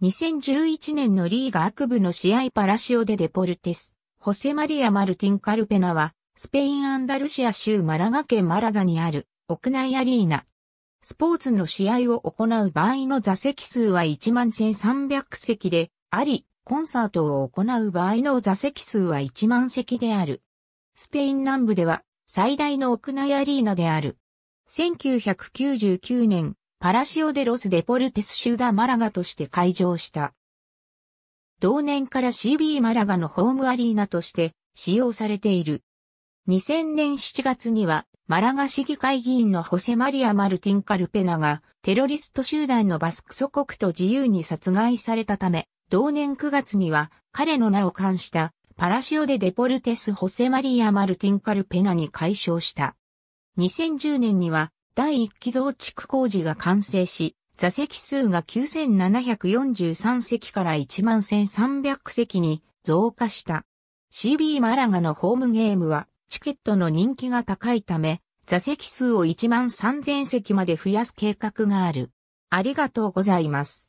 2011年のリーガ区部の試合パラシオでデポルテス、ホセマリア・マルティン・カルペナは、スペイン・アンダルシア州マラガ県マラガにある屋内アリーナ。スポーツの試合を行う場合の座席数は1万1300席であり、コンサートを行う場合の座席数は1万席である。スペイン南部では最大の屋内アリーナである。1999年、パラシオデロス・デポルテス・シューダ・マラガとして開場した。同年から CB マラガのホームアリーナとして使用されている。2000年7月には、マラガ市議会議員のホセ・マリア・マルティン・カルペナが、テロリスト集団のバスク祖国と自由に殺害されたため、同年9月には、彼の名を冠した、パラシオデ・デポルテス・ホセ・マリア・マルティン・カルペナに解消した。2010年には、第1期増築工事が完成し、座席数が9743席から11300席に増加した。CB マラガのホームゲームはチケットの人気が高いため、座席数を1万3000席まで増やす計画がある。ありがとうございます。